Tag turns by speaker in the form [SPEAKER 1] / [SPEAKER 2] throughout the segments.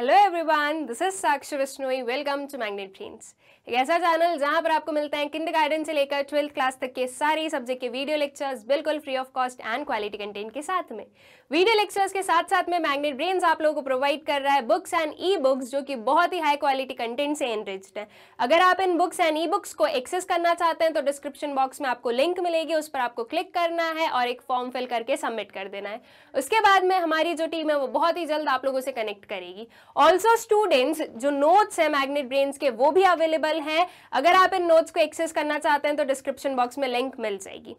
[SPEAKER 1] Hello everyone this is Sakshi Vishnoi welcome to Magnet Brains एक ऐसा channel जहां पर आपको मिलता है किंड गार्डन से लेकर ट्वेल्थ क्लास तक के सारे सब्जेक्ट के वीडियो लेक्चर्स बिल्कुल free of cost and quality content के साथ में वीडियो लेक्चर्स के साथ साथ में मैग्नेट ब्रेन्स आप लोगों को प्रोवाइड कर रहा है बुक्स एंड ई बुक्स जो कि बहुत ही हाई क्वालिटी कंटेंट से एनरिच्ड है अगर आप इन बुक्स एंड ई बुक्स को एक्सेस करना चाहते हैं तो डिस्क्रिप्शन बॉक्स में आपको लिंक मिलेगी उस पर आपको क्लिक करना है और एक फॉर्म फिल करके सबमिट कर देना है उसके बाद में हमारी जो टीम है वो बहुत ही जल्द आप लोगों से कनेक्ट करेगी ऑल्सो स्टूडेंट्स जो नोट्स हैं मैग्नेट ब्रेन्स के वो भी अवेलेबल हैं अगर आप इन नोट्स को एक्सेस करना चाहते हैं तो डिस्क्रिप्शन बॉक्स में लिंक मिल जाएगी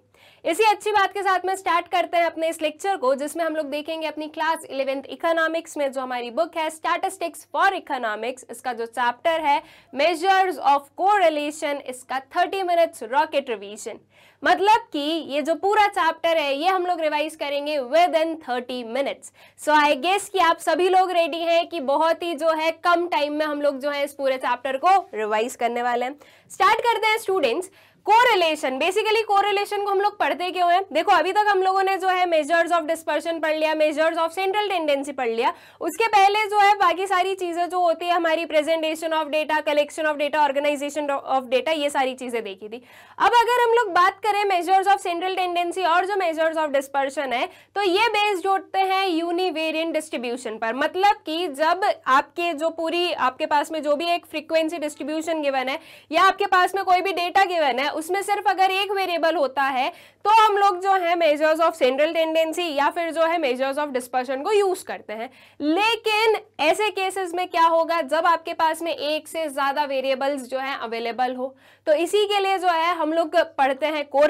[SPEAKER 1] इसी अच्छी बात के साथ में स्टार्ट करते हैं अपने इस लेक्चर को जिसमें हम लोग देखेंगे अपनी क्लास इलेवेंथ इकोनॉमिक्स में जो हमारी बुक है स्टैटिस्टिक्स फॉर इकोनॉमिक्स इसका जो चैप्टर है मेजर्स ऑफ कोरिलेशन इसका 30 मिनट्स रॉकेट रिवीजन मतलब कि ये जो पूरा चैप्टर है ये हम लोग रिवाइज करेंगे within thirty minutes so I guess कि आप सभी लोग रेडी हैं कि बहुत ही जो है कम टाइम में हम लोग जो है इस पूरे चैप्टर को रिवाइज करने वाले हैं स्टार्ट करते हैं स्टूडेंट्स कोरिलेशन बेसिकली कोरिलेशन को हम लोग पढ़ते क्यों हैं देखो अभी तक हम लोगों ने जो है मेजर्स ऑफ डिस्पर्शन पढ़ लिया मेजर्स ऑफ सेंट्रल टेंडेंसी पढ़ लिया उसके पहले जो है बाकी सारी चीजें जो होती है हमारी presentation of data collection of data organisation of data ये सारी चीजें देखी थी अब अगर हम लोग बात करें मेजर्स ऑफ सेंट्रल टेंडेंसी और जो मेजर्स ऑफ डिस्पर्शन है तो ये बेस्ड होते हैं यूनिवेरियन डिस्ट्रीब्यूशन पर मतलब कि जब आपके जो पूरी आपके पास में जो भी एक फ्रीक्वेंसी डिस्ट्रीब्यूशन गिवन है या आपके पास में कोई भी डेटा गिवन है उसमें सिर्फ अगर एक वेरिएबल होता है तो हम लोग जो है मेजर्स ऑफ सेंट्रल टेंडेंसी या फिर जो है मेजर्स ऑफ डिस्पर्शन को यूज करते हैं लेकिन ऐसे केसेस में क्या होगा जब आपके पास में एक से ज्यादा वेरिएबल्स जो है अवेलेबल हो तो इसी के लिए जो है हम लोग पढ़ते हैं को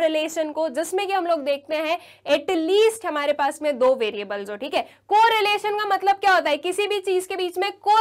[SPEAKER 1] को जिसमें कि हम लोग देखते हैं एटलीस्ट हमारे पास में दो वेरिएबल्स हो ठीक है को का मतलब क्या होता है किसी भी चीज के बीच में को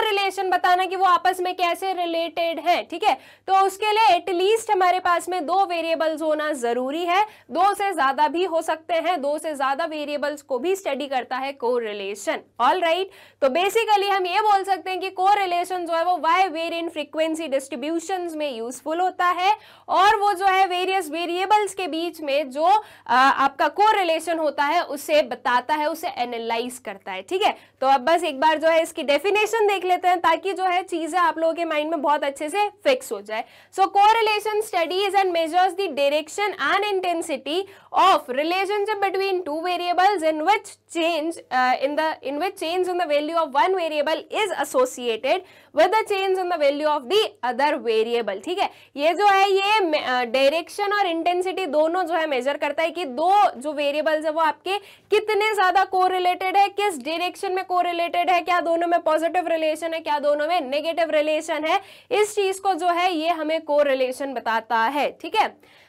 [SPEAKER 1] बताना कि वो आपस में कैसे रिलेटेड है ठीक है तो उसके लिए एटलीस्ट हमारे पास में दो वेरिएबल्स होना जरूरी है दो से ज्यादा भी हो सकते हैं दो से ज्यादा वेरिएबल्स को भी स्टडी करता है को रिलेशन ऑल राइट तो बेसिकली हम ये बोल सकते हैं कि को रिलेशन जो है वो why where in frequency distribution में यूजफुल होता है और वो जो है वेरियस वेरिएबल्स के बीच में जो आ, आपका को रिलेशन होता है उसे बताता है उसे एनालाइज करता है ठीक है तो अब बस एक बार जो है इसकी डेफिनेशन देख लेते हैं ताकि जो है चीजें आप लोगों के माइंड में बहुत अच्छे से फिक्स हो जाए so correlation studies and measures the direction and intensity of relationship between two variables in which change uh, in the in which change in the value of one variable is associated with the change in the value of the other variable ठीक है ये जो है ये direction uh, और intensity दोनों जो है मेजर करता है कि दो जो वेरिएबल्स है वो आपके कितने ज्यादा कोरिलेटेड है किस डायरेक्शन में कोरिलेटेड है क्या दोनों में पॉजिटिव रिलेशन है क्या दोनों में नेगेटिव रिलेशन है इस चीज को जो है ये हमें रिलेशन बताता है ठीक है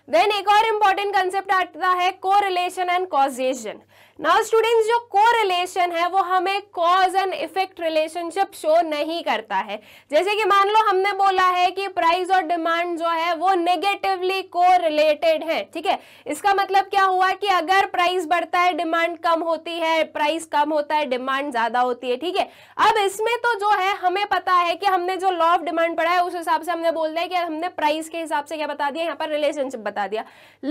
[SPEAKER 1] देन एक और इंपॉर्टेंट कंसेप्ट आता है relation and causation now students जो को रिलेशन है वो हमें cause and effect relationship show नहीं करता है जैसे कि मान लो हमने बोला है कि प्राइस और डिमांड जो है वो नेगेटिवली को रिलेटेड है ठीक है इसका मतलब क्या हुआ कि अगर प्राइस बढ़ता है डिमांड कम होती है प्राइस कम होता है डिमांड ज्यादा होती है ठीक है अब इसमें तो जो है हमें पता है कि हमने जो लॉ ऑफ डिमांड पढ़ा है उस हिसाब से हमने बोल दिया कि हमने प्राइस के हिसाब से क्या बता दिया यहाँ पर रिलेशनशिप बता दिया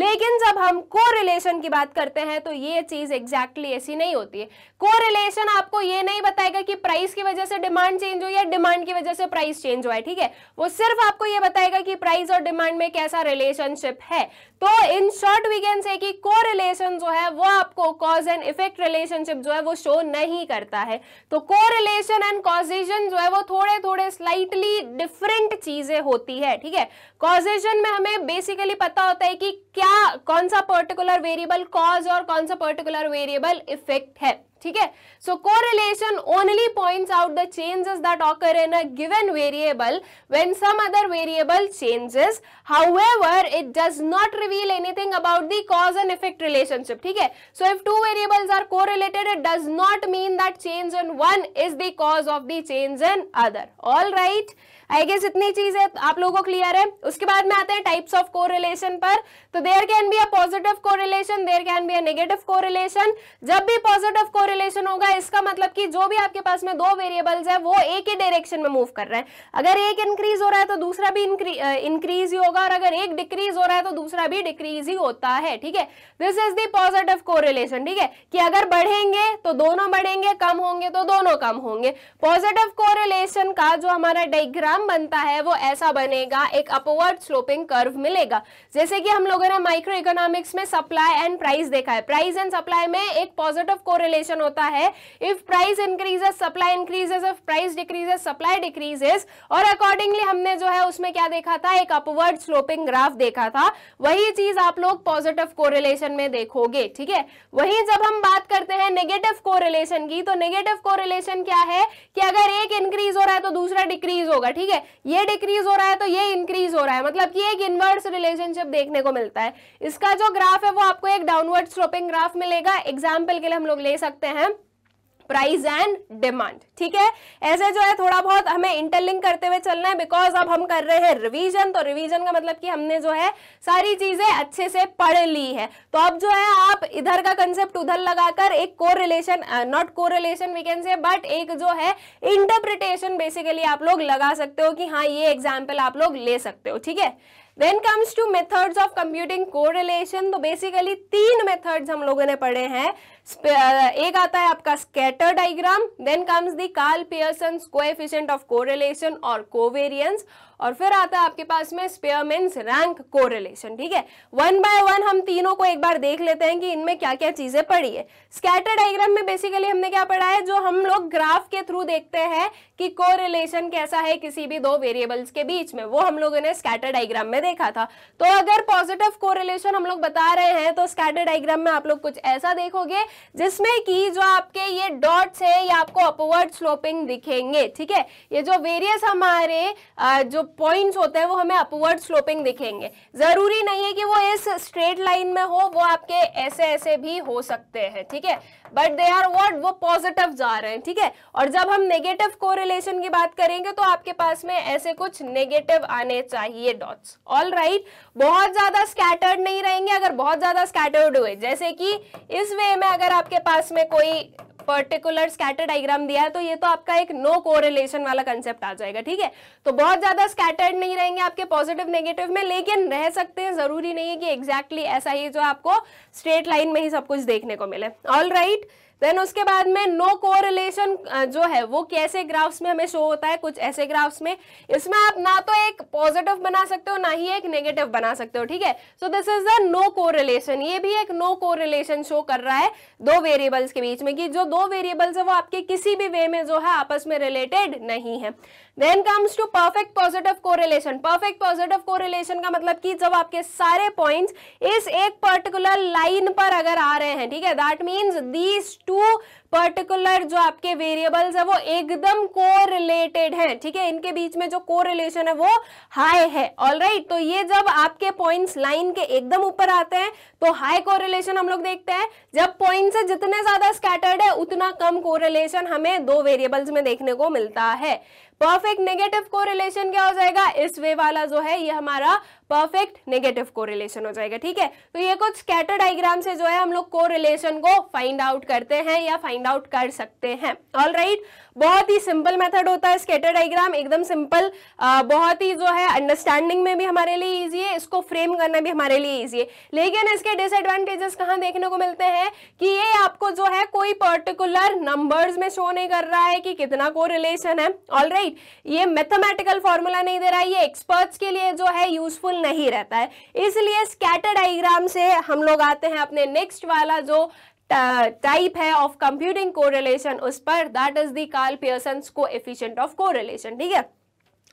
[SPEAKER 1] लेकिन जब हम को रिलेशन की बात करते हैं तो ये चीज एग्जैक्ट एग्जैक्टली exactly ऐसी नहीं होती है कोरिलेशन आपको ये नहीं बताएगा कि प्राइस की वजह से डिमांड चेंज हुई या डिमांड की वजह से प्राइस चेंज हुआ है ठीक है वो सिर्फ आपको ये बताएगा कि प्राइस और डिमांड में कैसा रिलेशनशिप है तो इन शॉर्ट वी कैन से कि कोरिलेशन जो है वो आपको कॉज एंड इफेक्ट रिलेशनशिप जो है वो शो नहीं करता है तो कोरिलेशन एंड कॉजेशन जो है वो थोड़े थोड़े स्लाइटली डिफरेंट चीजें होती है ठीक है कॉजेशन में हमें बेसिकली पता होता है कि क्या कौन सा पर्टिकुलर वेरिएबल कॉज और कौन सा पर्टिकुलर वेरिएबल वेरिएबल इफेक्ट है ठीक है so correlation only points out the changes that occur in a given variable when some other variable changes however it does not reveal anything about the cause and effect relationship ठीक है so if two variables are correlated it does not mean that change in one is the cause of the change in other all right right? I guess इतनी है आप लोगों को clear है उसके बाद में आते हैं टाइप्स ऑफ कोरिलेशन पर तो there can be a positive correlation there can be a negative correlation जब भी पॉजिटिव कोरिलेशन होगा इसका मतलब कि जो भी आपके पास में दो वेरिएबल्स है वो एक ही डायरेक्शन में मूव कर रहे हैं अगर एक इंक्रीज हो रहा है तो दूसरा भी इंक्रीज ही होगा और अगर एक डिक्रीज हो रहा है तो दूसरा भी डिक्रीज ही होता है ठीक है this is the positive correlation ठीक है कि अगर बढ़ेंगे तो दोनों बढ़ेंगे कम होंगे तो दोनों कम होंगे पॉजिटिव कोरिलेशन का जो हमारा डाइग्राम डायग्राम बनता है वो ऐसा बनेगा एक अपवर्ड स्लोपिंग कर्व मिलेगा जैसे कि हम लोगों ने माइक्रो इकोनॉमिक्स में सप्लाई एंड प्राइस देखा है प्राइस एंड सप्लाई में एक पॉजिटिव कोरिलेशन होता है if price increases supply increases if price decreases supply decreases और अकॉर्डिंगली हमने जो है उसमें क्या देखा था एक अपवर्ड स्लोपिंग ग्राफ देखा था वही चीज आप लोग पॉजिटिव कोरिलेशन में देखोगे ठीक है वही जब हम बात करते हैं नेगेटिव कोरिलेशन की तो नेगेटिव कोरिलेशन क्या है कि अगर एक इंक्रीज हो रहा है तो दूसरा डिक्रीज होगा ठीक ठीक है ये डिक्रीज हो रहा है तो ये इंक्रीज हो रहा है मतलब कि एक इनवर्स रिलेशनशिप देखने को मिलता है इसका जो ग्राफ है वो आपको एक डाउनवर्ड स्लोपिंग ग्राफ मिलेगा एग्जाम्पल के लिए हम लोग ले सकते हैं प्राइस एंड डिमांड ठीक है ऐसे जो है थोड़ा बहुत हमें इंटरलिंक करते हुए चलना है बिकॉज अब हम कर रहे हैं रिवीजन तो रिवीजन का मतलब कि हमने जो है सारी चीजें अच्छे से पढ़ ली है तो अब जो है आप इधर का कंसेप्ट उधर लगाकर एक correlation not correlation we can say but एक जो है इंटरप्रिटेशन बेसिकली आप लोग लगा सकते हो कि हाँ ये एग्जाम्पल आप लोग ले सकते हो ठीक है then comes to methods of computing correlation तो बेसिकली तीन मेथड्स हम लोगों ने पढ़े हैं एक आता है आपका scatter diagram then comes the Karl Pearson coefficient of correlation और कोवेरियंस और फिर आता है आपके पास में स्पेयर मीन्स रैंक कोरिलेशन ठीक है वन बाय वन हम तीनों को एक बार देख लेते हैं कि इनमें क्या क्या चीजें पड़ी है स्कैटर डायग्राम में बेसिकली हमने क्या पढ़ा है जो हम लोग ग्राफ के थ्रू देखते हैं कि कोरिलेशन कैसा है किसी भी दो वेरिएबल्स के बीच में वो हम लोगों ने स्कैटर डायग्राम में देखा था तो अगर पॉजिटिव कोरिलेशन हम लोग बता रहे हैं तो स्कैटर डाइग्राम में आप लोग कुछ ऐसा देखोगे जिसमें कि जो आपके ये डॉट्स है ये आपको अपवर्ड स्लोपिंग दिखेंगे ठीक है ये जो वेरियस हमारे जो पॉइंट्स होते हैं वो हमें अपवर्ड स्लोपिंग दिखेंगे ज़रूरी नहीं है कि वो इस स्ट्रेट लाइन में हो वो आपके ऐसे ऐसे भी हो सकते हैं ठीक है बट दे आर वॉट वो पॉजिटिव जा रहे हैं ठीक है और जब हम नेगेटिव को की बात करेंगे तो आपके पास में ऐसे कुछ नेगेटिव आने चाहिए डॉट्स ऑल right, बहुत ज़्यादा स्कैटर्ड नहीं रहेंगे अगर बहुत ज़्यादा स्कैटर्ड हुए जैसे कि इस वे में अगर आपके पास में कोई पर्टिकुलर स्कैटर डायग्राम दिया है तो ये तो आपका एक नो कोरिलेशन वाला कंसेप्ट आ जाएगा ठीक है तो बहुत ज्यादा स्कैटर्ड नहीं रहेंगे आपके पॉजिटिव नेगेटिव में लेकिन रह सकते हैं जरूरी नहीं है कि एग्जैक्टली exactly ऐसा ही जो आपको स्ट्रेट लाइन में ही सब कुछ देखने को मिले ऑल राइट right? देन उसके बाद में नो कोरिलेशन जो है वो कैसे ग्राफ्स में हमें शो होता है कुछ ऐसे ग्राफ्स में इसमें आप ना तो एक पॉजिटिव बना सकते हो ना ही एक नेगेटिव बना सकते हो ठीक है so this is the no correlation ये भी एक नो कोरिलेशन शो कर रहा है दो वेरिएबल्स के बीच में कि जो दो वेरिएबल्स है वो आपके किसी भी वे में जो है आपस में रिलेटेड नहीं है then comes to perfect positive correlation perfect positive correlation का मतलब कि जब आपके सारे पॉइंट्स इस एक पर्टिकुलर लाइन पर अगर आ रहे हैं ठीक है that means these two particular जो आपके वेरिएबल्स है वो एकदम को रिलेटेड है ठीक है इनके बीच में जो को रिलेशन है वो हाई है ऑल right? तो ये जब आपके पॉइंट्स लाइन के एकदम ऊपर आते हैं तो हाई को हम लोग देखते हैं जब पॉइंट जितने ज्यादा स्कैटर्ड है उतना कम को हमें दो वेरिएबल्स में देखने को मिलता है परफेक्ट नेगेटिव कोरिलेशन क्या हो जाएगा इस वे वाला जो है ये हमारा परफेक्ट नेगेटिव कोरिलेशन हो जाएगा ठीक है तो ये कुछ स्कैटर डायग्राम से जो है हम लोग कोरिलेशन को फाइंड आउट करते हैं या फाइंड आउट कर सकते हैं ऑल राइट right? बहुत ही सिंपल मेथड होता है स्केटर डायग्राम एकदम सिंपल बहुत ही जो है अंडरस्टैंडिंग में भी हमारे लिए इजी है इसको फ्रेम करना भी हमारे लिए इजी है लेकिन इसके डिसएडवांटेजेस कहाँ देखने को मिलते हैं कि ये आपको जो है कोई पर्टिकुलर नंबर्स में शो नहीं कर रहा है कि कितना को रिलेशन है ऑल right, ये मैथमेटिकल फॉर्मूला नहीं दे रहा है ये एक्सपर्ट्स के लिए जो है यूजफुल नहीं रहता है इसलिए स्केटर डाइग्राम से हम लोग आते हैं अपने नेक्स्ट वाला जो टाइप है ऑफ कंप्यूटिंग कोरिलेशन उस पर दैट इज दर्सन को एफिशियंट ऑफ कोरिलेशन ठीक है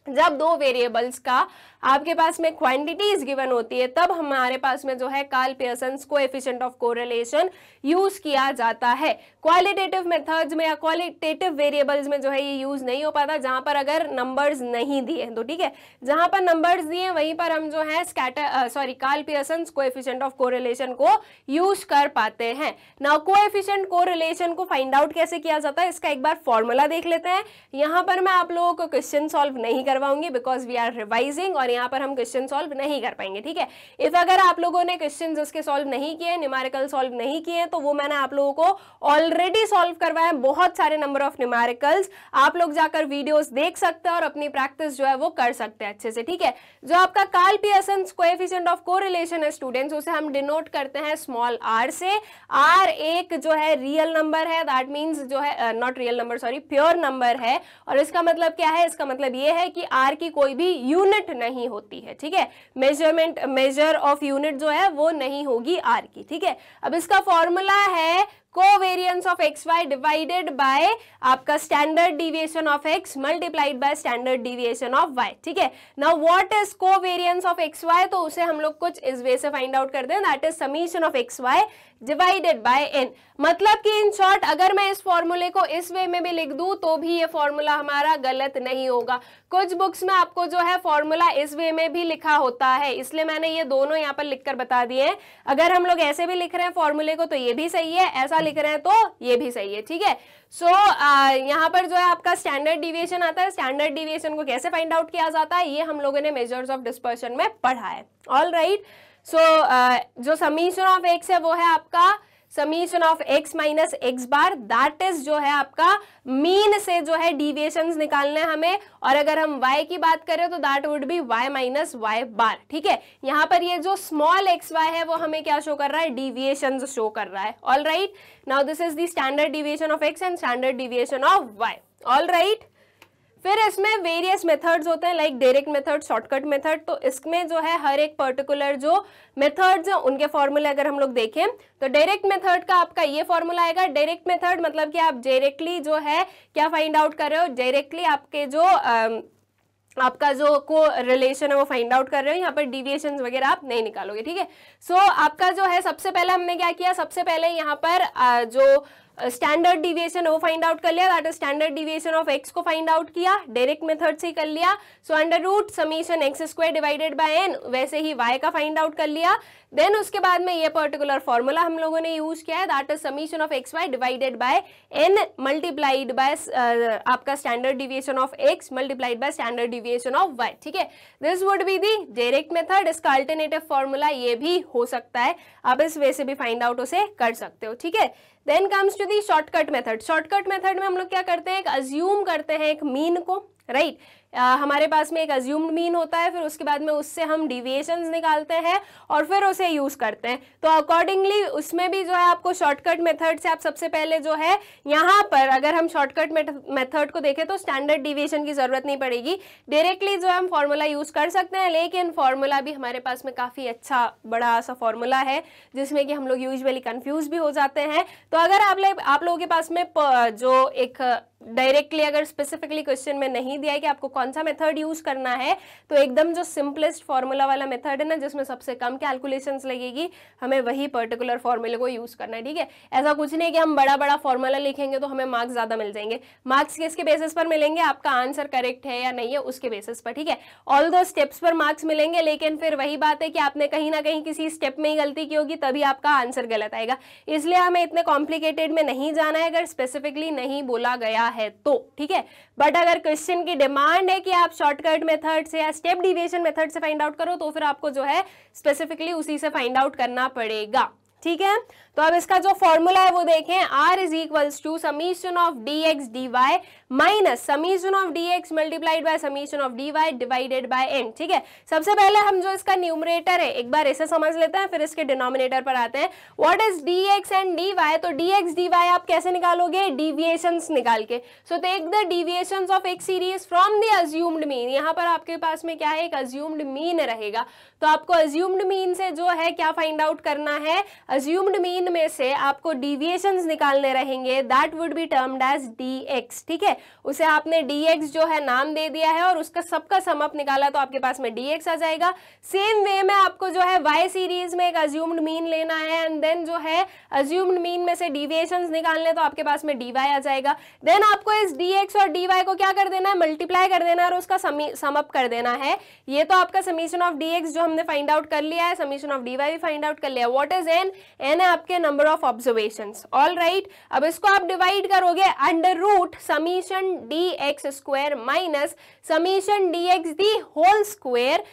[SPEAKER 1] जब दो वेरिएबल्स का आपके पास में क्वांटिटीज गिवन होती है तब हमारे पास में जो है Karl Pearson coefficient of correlation use किया जाता है क्वालिटेटिव मेथड्स में या क्वालिटेटिव वेरिएबल्स में जो है ये यूज नहीं हो पाता जहां पर अगर नंबर्स नहीं दिए तो ठीक है जहां पर नंबर्स दिए वहीं पर हम जो है scatter sorry Karl Pearson coefficient of correlation को यूज कर पाते हैं ना को एफिशियंट रिलेशन को फाइंड आउट कैसे किया जाता है इसका एक बार फॉर्मूला देख लेते हैं यहां पर मैं आप लोगों को क्वेश्चन सॉल्व नहीं कर करवाऊंगी बिकॉज वी आर रिवाइजिंग और यहाँ पर हम क्वेश्चन सॉल्व नहीं कर पाएंगे ठीक है इफ अगर आप लोगों ने क्वेश्चन उसके सॉल्व नहीं किए निमारिकल सॉल्व नहीं किए तो वो मैंने आप लोगों को ऑलरेडी सॉल्व करवाए बहुत सारे नंबर ऑफ निमारिकल्स आप लोग जाकर वीडियोज देख सकते हैं और अपनी प्रैक्टिस जो है वो कर सकते हैं अच्छे से ठीक है जो आपका Karl Karl Pearson coefficient of correlation है स्टूडेंट्स उसे हम डिनोट करते हैं स्मॉल आर से आर एक जो है रियल नंबर है दैट मीन्स जो है not real number sorry pure number है और इसका मतलब क्या है इसका मतलब ये है कि कि आर की कोई भी यूनिट नहीं होती है ठीक है मेजरमेंट मेजर ऑफ यूनिट जो है वो नहीं होगी आर की ठीक है अब इसका फॉर्मूला है of X Y divided by आपका standard deviation of X multiplied by standard deviation of Y ठीक है what is covariance of X Y तो उसे हम लोग कुछ इस वे से फाइंड आउट करते हैं is summation of X Y divided by N मतलब कि इन शॉर्ट अगर मैं इस फॉर्मूले को इस वे में भी लिख दूं तो भी ये फॉर्मूला हमारा गलत नहीं होगा कुछ बुक्स में आपको जो है फॉर्मूला इस वे में भी लिखा होता है इसलिए मैंने ये दोनों यहाँ पर लिखकर बता दिए अगर हम लोग ऐसे भी लिख रहे हैं फॉर्मूले को तो ये भी सही है ऐसा लिख रहे हैं तो ये भी सही है ठीक है सो यहाँ पर जो है आपका स्टैंडर्ड डिविएशन आता है स्टैंडर्ड डिविएशन को कैसे फाइंड आउट किया जाता है ये हम लोगों ने मेजर्स ऑफ डिस्पर्शन में पढ़ा है ऑल राइट सो जो समीशन ऑफ एक्स है वो है आपका summation of X minus X bar that is जो है आपका मीन से जो है डिविएशन निकालने हमें और अगर हम y की बात करें तो that would be y minus Y bar ठीक है यहाँ पर ये जो स्मॉल एक्स वाई है वो हमें क्या शो कर रहा है डिविएशन शो कर रहा है all right now this is the standard deviation of X and standard deviation of Y all right फिर इसमें वेरियस मेथड्स होते हैं like direct method shortcut method तो इसमें जो है हर एक पर्टिकुलर जो मेथड्स हैं उनके फॉर्मूले अगर हम लोग देखें तो डायरेक्ट मेथड का आपका ये फॉर्मूला आएगा डायरेक्ट मेथड मतलब कि आप डायरेक्टली जो है क्या फाइंड आउट कर रहे हो डायरेक्टली आपके जो आपका जो को रिलेशन है वो फाइंड आउट कर रहे हो यहाँ पर डिविएशन वगैरह आप नहीं निकालोगे ठीक है सो आपका जो है सबसे पहले हमने क्या किया सबसे पहले यहाँ पर जो स्टैंडर्ड डिविएशन वो फाइंड आउट कर लिया that is standard deviation of X को फाइंड आउट किया डायरेक्ट मेथड से कर लिया so under root summation X square divided by N वैसे ही वाई का फाइंड आउट कर लिया देन उसके बाद में ये पर्टिकुलर फॉर्मूला हम लोगों ने यूज किया है that is summation of X Y divided by N multiplied by आपका standard deviation of X multiplied by standard deviation of Y ठीक है this would be the direct method इसका अल्टरनेटिव फॉर्मूला ये भी हो सकता है आप इस वे से भी फाइंड आउट उसे कर सकते हो ठीक है then comes to the shortcut method shortcut method में हम लोग क्या करते हैं एक अज्यूम करते हैं एक मीन को राइट right. uh, हमारे पास में एक अज्यूम्ड मीन होता है फिर उसके बाद में उससे हम डिविएशन निकालते हैं और फिर उसे यूज़ करते हैं तो अकॉर्डिंगली उसमें भी जो है आपको शॉर्टकट मेथड से आप सबसे पहले जो है यहाँ पर अगर हम शॉर्टकट मेथड को देखें तो स्टैंडर्ड डिविएशन की ज़रूरत नहीं पड़ेगी डायरेक्टली जो हम फॉर्मूला यूज़ कर सकते हैं लेकिन फार्मूला भी हमारे पास में काफ़ी अच्छा बड़ा सा फार्मूला है जिसमें कि हम लोग यूजली कन्फ्यूज़ भी हो जाते हैं तो अगर आप आप लोगों के पास में जो एक डायरेक्टली अगर स्पेसिफिकली क्वेश्चन में नहीं दिया है कि आपको कौन सा मेथड यूज करना है तो एकदम जो सिंपलेस्ट फॉर्मूला वाला मेथड है ना जिसमें सबसे कम कैलकुलेशन लगेगी हमें वही पर्टिकुलर फॉर्मूले को यूज करना है ठीक है ऐसा कुछ नहीं कि हम बड़ा बड़ा फॉर्मूला लिखेंगे तो हमें मार्क्स ज्यादा मिल जाएंगे मार्क्स किसके बेसिस पर मिलेंगे आपका आंसर करेक्ट है या नहीं है उसके बेसिस पर ठीक है ऑल दो स्टेप्स पर मार्क्स मिलेंगे लेकिन फिर वही बात है कि आपने कहीं ना कहीं किसी स्टेप में ही गलती की होगी तभी आपका आंसर गलत आएगा इसलिए हमें इतने कॉम्प्लिकेटेड में नहीं जाना है अगर स्पेसिफिकली नहीं बोला गया है तो ठीक है बट अगर क्वेश्चन की डिमांड है कि आप शॉर्टकट मेथड से या स्टेप डिविएशन मेथड से फाइंड आउट करो तो फिर आपको जो है स्पेसिफिकली उसी से फाइंड आउट करना पड़ेगा ठीक है तो अब इसका जो फॉर्मूला है वो देखें R is equals to summation of D X D Y minus summation of D X multiplied by summation of D Y divided by N ठीक है सबसे पहले हम जो इसका न्यूमरेटर है एक बार इसे समझ लेते हैं फिर इसके डिनोमिनेटर पर आते हैं what is D X and D Y तो डी एक्स डी वाई आप कैसे निकालोगे डिविएशन निकाल के so take the deviation of एक series from the assumed mean यहाँ पर आपके पास में क्या है एक अज्यूम्ड मीन रहेगा तो आपको अज्यूम्ड मीन से जो है क्या फाइंड आउट करना है अज्यूम्ड मीन में से आपको डिविएशन निकालने रहेंगे that would be termed as D X ठीक है उसे आपने डी एक्स जो है नाम दे दिया है और उसका सबका सम अप निकाला तो आपके पास में डी एक्स आ जाएगा सेम वे में आपको जो है वाई सीरीज में एक अज्यूम्ड मीन लेना है एंड देन जो है अज्यूम्ड मीन में से डिविएशन निकालने तो आपके पास में डी आ जाएगा देन आपको इस डी और डी को क्या कर देना है मल्टीप्लाई कर देना है और उसका समअप कर देना है ये तो आपका समीशन ऑफ डी जो हमने फाइंड आउट कर लिया है समीशन ऑफ डी भी फाइंड आउट कर लिया वॉट इज एन एन है आपके के number of observation all right अब इसको आप डिवाइड करोगे under root summation D X square minus summation D X the whole square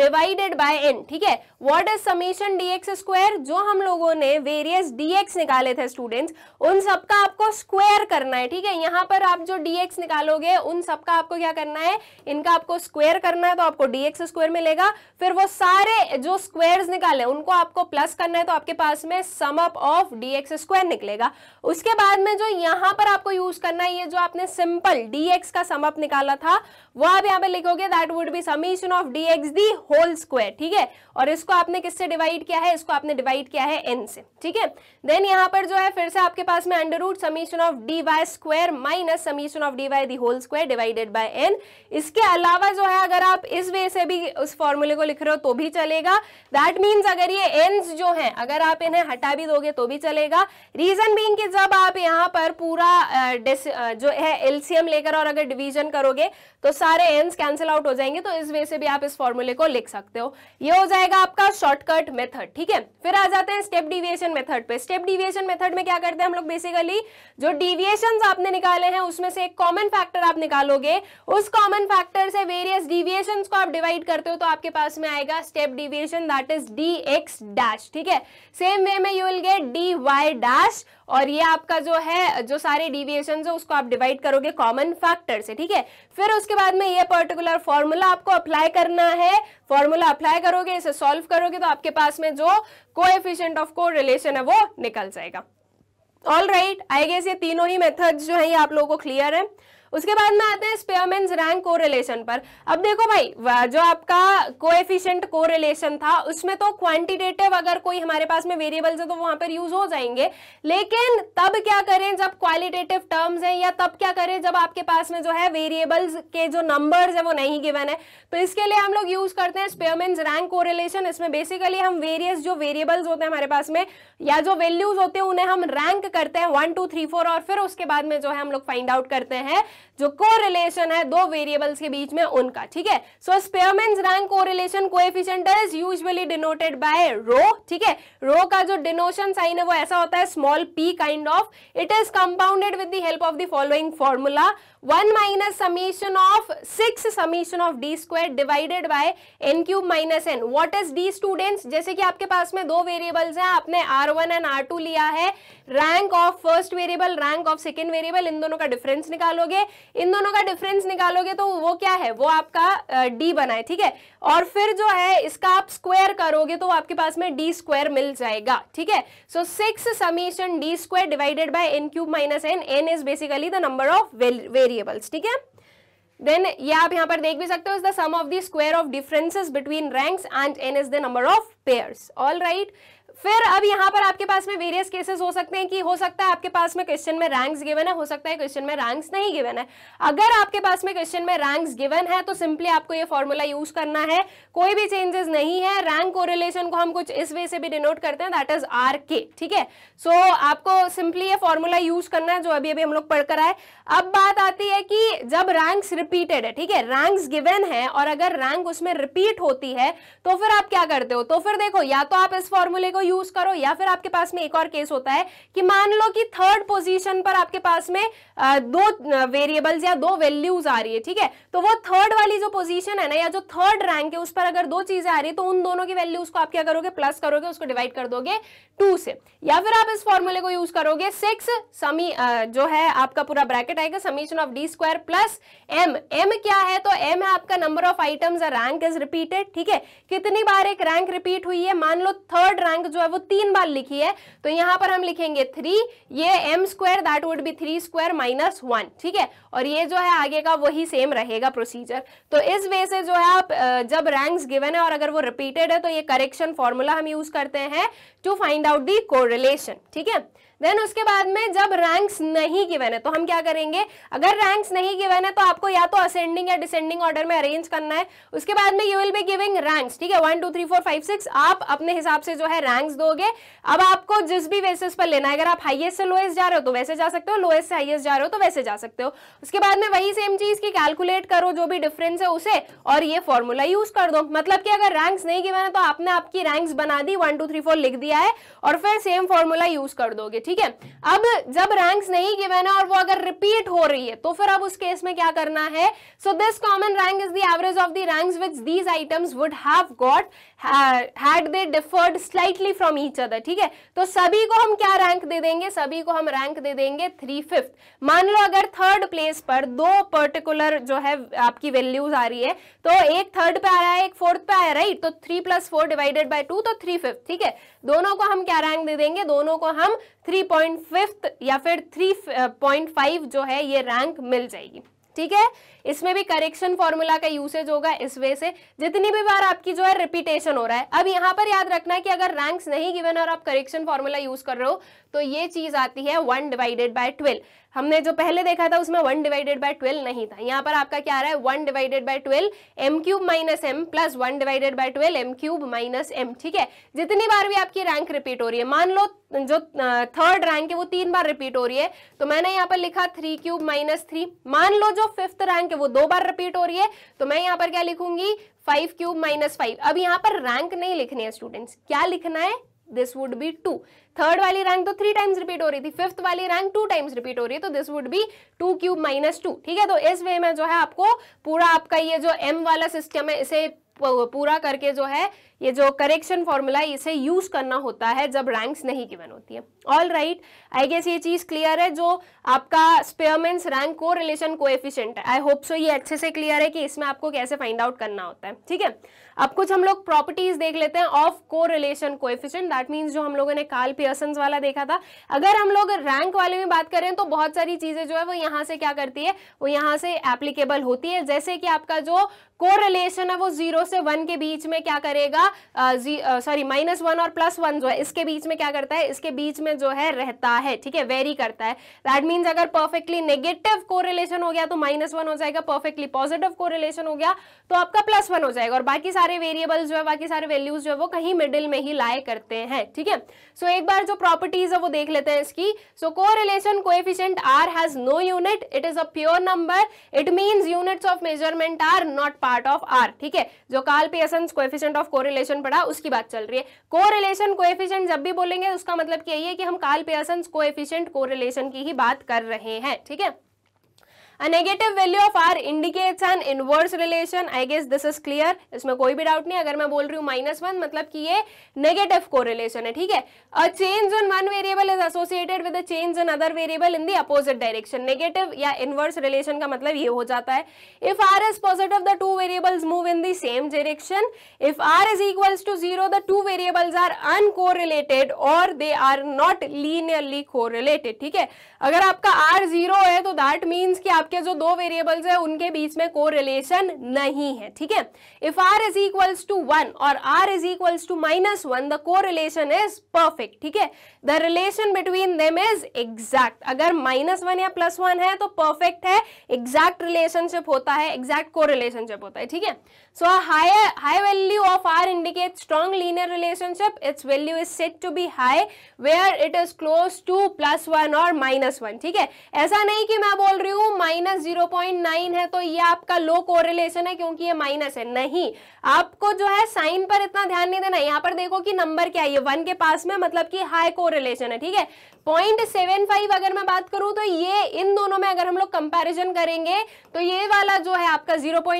[SPEAKER 1] divided by N ठीक है what is summation D X square जो हम लोगों ने वेरियस डी एक्स निकाले थे स्टूडेंट्स उन सबका आपको स्क्वायर करना है ठीक है यहां पर आप जो डी एक्स निकालोगे उन सबका आपको क्या करना है इनका आपको स्क्वायर करना है तो आपको डी एक्स स्क्वायर मिलेगा फिर वो सारे जो स्क्वायर्स निकाले उनको आपको प्लस करना है तो आपके पास में sum log of D X square निकलेगा उसके बाद में जो यहां पर आपको यूज करना है ये जो आपने सिंपल डी एक्स का समअप निकाला था वो आप यहाँ पे लिखोगे that would be summation of D X the whole square ठीक है और इसको आपने किससे डिवाइड किया है इसको आपने डिवाइड किया है एन से ठीक है देन यहाँ पर जो है फिर से आपके पास में under root summation of D Y square minus summation of D Y the whole square divided by N इसके अलावा जो है अगर आप इस वे से भी उस फॉर्मूले को लिख रहे हो तो भी चलेगा दैट मीन्स अगर ये एन जो है अगर आप इन्हें हटा भी दोगे तो भी चलेगा रीजन बीन कि जब आप यहाँ पर पूरा uh, uh, जो है एलसीएम लेकर और अगर डिविजन करोगे तो सारे एंस कैंसिल आउट हो जाएंगे तो इस वे से भी आप इस फॉर्मूले को लिख सकते हो ये हो जाएगा आपका शॉर्टकट मेथड ठीक है फिर आ जाते हैं स्टेप डिविएशन मेथड पे स्टेप डिविएशन मेथड में क्या करते हैं हम लोग बेसिकली जो डिविएशन आपने निकाले हैं उसमें से एक कॉमन फैक्टर आप निकालोगे उस कॉमन फैक्टर से वेरियस डिविएशन को आप डिवाइड करते हो तो आपके पास में आएगा step deviation that is D dash ठीक है सेम वे में you will get D Y dash और ये आपका जो है जो सारे डिविएशन है उसको आप डिवाइड करोगे कॉमन फैक्टर से ठीक है फिर उसके बाद में ये पर्टिकुलर फॉर्मूला आपको अप्लाई करना है फॉर्मूला अप्लाई करोगे इसे सॉल्व करोगे तो आपके पास में जो को एफिशियंट ऑफ को रिलेशन है वो निकल जाएगा ऑल राइट आई गेस ये तीनों ही मेथड जो है ये आप लोगों को क्लियर है उसके बाद में आते हैं स्पेयरमैन रैंक रिलेशन पर अब देखो भाई जो आपका कोएफिशिएंट रिलेशन था उसमें तो क्वांटिटेटिव अगर कोई हमारे पास में वेरिएबल्स है तो वहां पर यूज हो जाएंगे लेकिन तब क्या करें जब क्वालिटेटिव टर्म्स हैं या तब क्या करें जब आपके पास में जो है वेरिएबल्स के जो नंबर है वो नहीं गिवन है तो इसके लिए हम लोग यूज करते हैं स्पेयरमैन रैंक रिलेशन इसमें बेसिकली हम वेरियस जो वेरिएबल्स होते हैं हमारे पास में या जो वैल्यूज होते हैं उन्हें हम रैंक करते हैं वन टू थ्री फोर और फिर उसके बाद में जो है हम लोग फाइंड आउट करते हैं जो कोरिलेशन है दो वेरिएबल्स के बीच में उनका ठीक है so Spearman rank correlation coefficient is usually denoted by rho ठीक है रो का जो डिनोशन साइन है वो ऐसा होता है small P kind of it is compounded with the help of the following formula one minus summation of six summation of D square divided by N cube minus N what is D students जैसे कि आपके पास में दो variables हैं आपने R one and R two लिया है rank of first variable rank of second variable इन दोनों का डिफरेंस निकालोगे इन दोनों का डिफरेंस निकालोगे तो वो क्या है वो आपका डी बना है ठीक है और फिर जो है इसका आप स्क्वायर करोगे तो आपके पास में डी स्क्वायर मिल जाएगा ठीक है so six summation D square divided by N cube minus N N is basically the number of variables ठीक है देन ये आप यहाँ पर देख भी सकते हो is the sum of the square of differences between ranks and N is the number of pairs all right फिर अब यहाँ पर आपके पास में वेरियस केसेस हो सकते हैं कि हो सकता है आपके पास में क्वेश्चन में रैंक्स गिवन है हो सकता है क्वेश्चन में रैंक्स नहीं गिवन है अगर आपके पास में क्वेश्चन में रैंक्स गिवन है तो सिंपली आपको ये फॉर्मूला यूज करना है कोई भी चेंजेस नहीं है रैंक कोरिलेशन को हम कुछ इस वे से भी डिनोट करते हैं दैट इज आर के ठीक है सो आपको सिंपली ये फॉर्मूला यूज करना है जो अभी अभी हम लोग पढ़ कर आए अब बात आती है कि जब रैंक्स रिपीटेड है ठीक है रैंक्स गिवन है और अगर रैंक उसमें रिपीट होती है तो फिर आप क्या करते हो तो फिर देखो या तो आप इस फॉर्मूले को यूज करो या फिर आपके पास में एक और केस होता है कि मान लो कि थर्ड पोजीशन पर आपके पास में दो वेरिएबल्स या दो वैल्यूज आ रही है ठीक है तो वो थर्ड वाली जो पोजीशन है ना या जो थर्ड रैंक है उस पर अगर दो चीजें आ रही है तो उन दोनों की वैल्यूज को आप क्या करोगे प्लस करोगे उसको डिवाइड कर दोगे टू से या फिर आप इस फॉर्मूले को यूज करोगे सिक्स समी जो है आपका पूरा ब्रैकेट आएगा summation of D square plus M M क्या है तो एम है आपका number of items rank is repeated ठीक है कितनी बार एक रैंक रिपीट हुई है मान लो थर्ड रैंक जो है वो तीन बार लिखी है तो यहां पर हम लिखेंगे थ्री ये M square that would be three square minus one ठीक है और ये जो है आगे का वही सेम रहेगा प्रोसीजर तो इस वे से जो है आप जब रैंक गिवन है और अगर वो रिपीटेड है तो ये करेक्शन फॉर्मूला हम यूज करते हैं to find without the correlation ठीक है देन उसके बाद में जब रैंक्स नहीं गिवन है तो हम क्या करेंगे अगर रैंक्स नहीं गिवन है तो आपको या तो असेंडिंग या डिसेंडिंग ऑर्डर में अरेंज करना है उसके बाद में you will be giving ranks ठीक है one two three four five six आप अपने हिसाब से जो है रैंक्स दोगे अब आपको जिस भी बेसिस पर लेना है अगर आप हाइएस्ट से लोएस्ट जा रहे हो तो वैसे जा सकते हो लोएस्ट से हाइएस्ट जा रहे हो तो वैसे जा सकते हो उसके बाद में वही सेम चीज की कैलकुलेट करो जो भी डिफरेंस है उसे और ये फॉर्मूला यूज कर दो मतलब कि अगर रैंक्स नहीं गिवन है तो आपने आपकी रैंक्स बना दी वन टू थ्री फोर लिख दिया है और फिर सेम फॉर्मूला यूज कर दोगे ठीक है अब जब रैंक्स नहीं गिवन है और वो अगर रिपीट हो रही है तो फिर अब उस केस में क्या करना है so this common rank is the average of the ranks which these items would have got had they differed slightly from each other ठीक है तो सभी को हम क्या रैंक दे देंगे सभी को हम रैंक दे देंगे थ्री फिफ्थ मान लो अगर थर्ड प्लेस पर दो पर्टिकुलर जो है आपकी वैल्यूज आ रही है तो एक थर्ड पे आया है एक फोर्थ पे आया राइट तो three plus four divided by two तो थ्री फिफ्थ ठीक है दोनों को हम क्या रैंक दे देंगे दोनों को हम थ्री पॉइंट फिफ्थ या फिर थ्री पॉइंट फाइव जो है ये रैंक मिल जाएगी ठीक है इसमें भी करेक्शन फॉर्मूला का यूसेज होगा इस वे से जितनी भी बार आपकी जो है रिपीटेशन हो रहा है अब यहां पर याद रखना है कि अगर रैंक्स नहीं गिवन और आप करेक्शन फॉर्मूला यूज कर रहे हो तो ये चीज आती है वन डिवाइडेड बाय ट्वेल्व हमने जो पहले देखा था उसमें वन डिवाइडेड बाय ट्वेल्व नहीं था यहाँ पर आपका क्या आ रहा है one divided by twelve M cube minus M plus one divided by twelve M cube minus M ठीक है जितनी बार भी आपकी रैंक रिपीट हो रही है मान लो जो थर्ड रैंक है वो तीन बार रिपीट हो रही है तो मैंने यहाँ पर लिखा थ्री क्यूब माइनस थ्री मान लो जो फिफ्थ रैंक है वो दो बार रिपीट हो रही है तो मैं यहाँ पर क्या लिखूंगी फाइव क्यूब माइनस फाइव अब यहाँ पर रैंक नहीं लिखनी है स्टूडेंट्स क्या लिखना है this would be two third वाली रैंक तो थ्री टाइम्स रिपीट हो रही थी फिफ्थ वाली रैंक टू टाइम्स रिपीट हो रही है तो this would be two cube minus two ठीक है तो इस वे में जो है आपको पूरा आपका ये जो एम वाला सिस्टम है इसे पूरा करके जो है ये जो करेक्शन फॉर्मूला इसे यूज करना होता है जब रैंक्स नहीं गिवन होती है ऑल राइट आई गेस ये चीज क्लियर है जो आपका Spearman's rank correlation coefficient I hope so ये अच्छे से क्लियर है कि इसमें आपको कैसे फाइंड आउट करना होता है ठीक है अब कुछ हम लोग प्रॉपर्टीज देख लेते हैं ऑफ को रिलेशन को एफिशियंट दैट मीन्स जो हम लोगों ने काल पियर्सन वाला देखा था अगर हम लोग रैंक वाले में बात करें तो बहुत सारी चीजें जो है वो यहाँ से क्या करती है वो यहाँ से एप्लीकेबल होती है जैसे कि आपका जो को है वो जीरो से वन के बीच में क्या करेगा सॉरी माइनस वन और प्लस वन जो है इसके बीच में क्या करता है इसके बीच में जो है रहता है ठीक है वेरी करता है दैट मीन्स अगर परफेक्टली नेगेटिव कोरिलेशन हो गया तो माइनस वन हो जाएगा परफेक्टली पॉजिटिव कोरिलेशन हो गया तो आपका प्लस वन हो जाएगा और बाकी सारे वेरिएबल्स जो है बाकी सारे वैल्यूज जो है वो कहीं मिडिल में ही लाए करते हैं ठीक है सो एक बार जो प्रॉपर्टीज है वो देख लेते हैं इसकी सो को correlation coefficient r has no unit it is a pure number it means units of measurement are not part of r ठीक है जो Karl Pearson's coefficient of correlation relation पढ़ा उसकी बात चल रही है को को एफिशियंट जब भी बोलेंगे उसका मतलब यही है कि हम काल पेयर्सन कोएफिशिएंट कोरिलेशन की ही बात कर रहे हैं ठीक है A negative value of R indicates an inverse relation. I guess this is clear. इसमें कोई भी डाउट नहीं अगर मैं बोल रही हूँ माइनस वन मतलब कि ये नेगेटिव कोरिलेशन है ठीक है a change in one variable is associated with a change in other variable in the opposite direction negative या इनवर्स रिलेशन का मतलब ये हो जाता है if r is positive the two variables move in the same direction if r is equals to zero the two variables are uncorrelated और they are not linearly related ठीक है अगर आपका आर जीरो है तो दैट मीन्स कि आप आपके जो दो वेरिएबल्स है उनके बीच में को रिलेशन नहीं है ठीक है if r is equals to one और r is equals to minus one the correlation is perfect ठीक है the relation between them is exact अगर माइनस वन या प्लस वन है तो परफेक्ट है एग्जैक्ट रिलेशनशिप होता है एग्जैक्ट को रिलेशनशिप होता है ठीक है so higher high value of r indicate strong linear relationship its value is set to be high where it is close to plus one और माइनस वन ठीक है ऐसा नहीं कि मैं बोल रही हूं minus minus zero point nine है तो ये आपका लो कोरिलेशन है क्योंकि ये माइनस है नहीं आपको जो है साइन पर इतना ध्यान नहीं देना यहाँ पर देखो कि नंबर क्या है ये वन के पास में मतलब कि हाई कोरिलेशन है ठीक है पॉइंट सेवन फाइव अगर मैं बात करूं तो ये इन दोनों में अगर हम लोग कंपेरिजन करेंगे तो ये वाला जो है आपका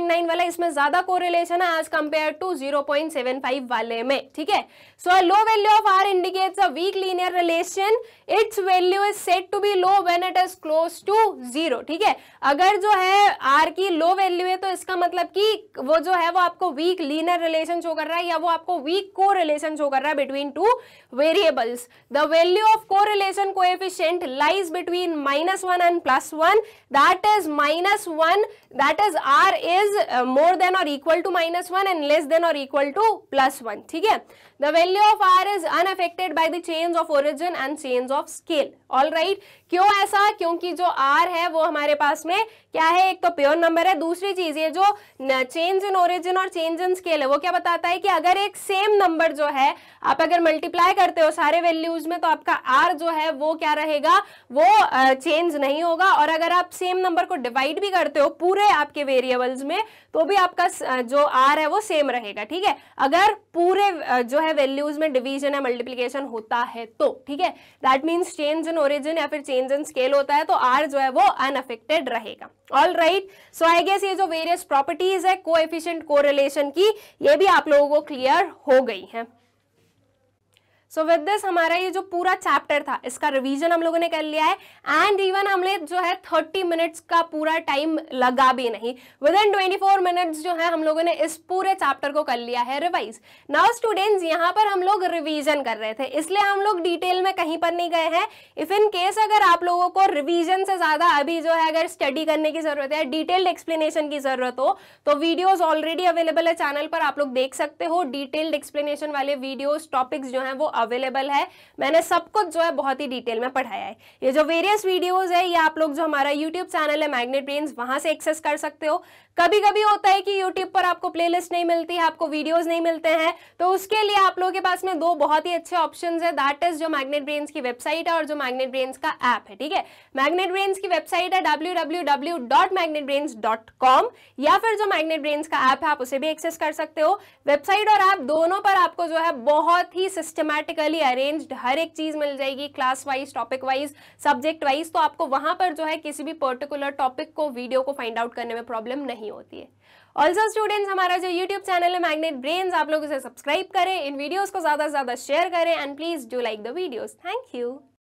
[SPEAKER 1] नाइन वाला इसमें ज्यादा कोरिलेशन है एज कंपेयर टू फाइव वाले में ठीक है so low value of r indicates a weak linear relation its value is set to be low when it is close to zero ठीक है अगर जो है आर की लो वैल्यू है तो इसका मतलब कि वो जो है वो आपको वीक लीनियर रिलेशन शो कर रहा है या वो आपको वीक को रिलेशन शो कर रहा है between two variables the value of को comparison coefficient lies between -1 and +1 that is -1 that is r is more than और equal to -1 and less than और इक्वल टू +1 ठीक है the value of r is unaffected by the change of origin and change of scale alright क्यों ऐसा क्योंकि जो are है वो हमारे पास में क्या है एक तो प्योर नंबर है दूसरी चीज ये जो चेंज इन ओरिजिन और चेंज इन स्केल है वो क्या बताता है कि अगर एक सेम नंबर जो है आप अगर मल्टीप्लाई करते हो सारे वैल्यूज में तो आपका आर जो है वो क्या रहेगा वो चेंज uh, नहीं होगा और अगर आप सेम नंबर को डिवाइड भी करते हो पूरे आपके वेरिएबल्स में तो भी आपका जो आर है वो सेम रहेगा ठीक है अगर पूरे जो है वैल्यूज में डिवीजन या मल्टीप्लीकेशन होता है तो ठीक है that means change in origin या फिर चेंज इन स्केल होता है तो आर जो है वो अनअफेक्टेड रहेगा all right so I guess ये जो वेरियस प्रॉपर्टीज है को कोरिलेशन की ये भी आप लोगों को क्लियर हो गई है सो विद दिस हमारा ये जो पूरा चैप्टर था इसका रिवीजन हम लोगों ने कर लिया है एंड इवन हमने जो है थर्टी मिनट्स का पूरा टाइम लगा भी नहीं within twenty four minutes जो है हम लोगों ने इस पूरे चैप्टर को कर लिया है रिवाइज नाउ स्टूडेंट्स यहाँ पर हम लोग रिवीजन कर रहे थे इसलिए हम लोग डिटेल में कहीं पर नहीं गए हैं इफ इन केस अगर आप लोगों को रिविजन से ज़्यादा अभी जो है अगर स्टडी करने की ज़रूरत है डिटेल्ड एक्सप्लेनेशन की ज़रूरत हो तो वीडियोज़ ऑलरेडी अवेलेबल है चैनल पर आप लोग देख सकते हो डिटेल्ड एक्सप्लेनेशन वाले वीडियोज टॉपिक्स जो है वो अवेलेबल है मैंने सब कुछ जो है बहुत ही डिटेल में पढ़ाया है ये जो वेरियस वीडियोज़ है ये आप लोग जो हमारा यूट्यूब चैनल है मैग्नेट ब्रेन वहां से एक्सेस कर सकते हो कभी कभी होता है कि यूट्यूब पर आपको प्लेलिस्ट नहीं मिलती है आपको वीडियोज नहीं मिलते हैं तो उसके लिए आप लोगों के पास में दो बहुत ही अच्छे ऑप्शन है दैट इज जो मैग्नेट ब्रेन्स की वेबसाइट है और जो मैग्नेट ब्रेन्स का ऐप है ठीक है मैग्नेट ब्रेन्स की वेबसाइट है डब्ल्यू या फिर जो मैग्नेट ब्रेन्स का ऐप है आप उसे भी एक्सेस कर सकते हो वेबसाइट और ऐप दोनों पर आपको जो है बहुत ही सिस्टमैटिकली अरेन्ज हर एक चीज मिल जाएगी class wise topic wise subject wise तो आपको वहां पर जो है किसी भी पर्टिकुलर टॉपिक को वीडियो को फाइंड आउट करने में प्रॉब्लम नहीं नहीं होती है ऑल्सो स्टूडेंट्स हमारा जो यूट्यूब चैनल है मैग्नेट ब्रेन्स आप लोग उसे सब्सक्राइब करें इन वीडियोज़ को ज़्यादा से ज़्यादा शेयर करें and please do like the videos thank you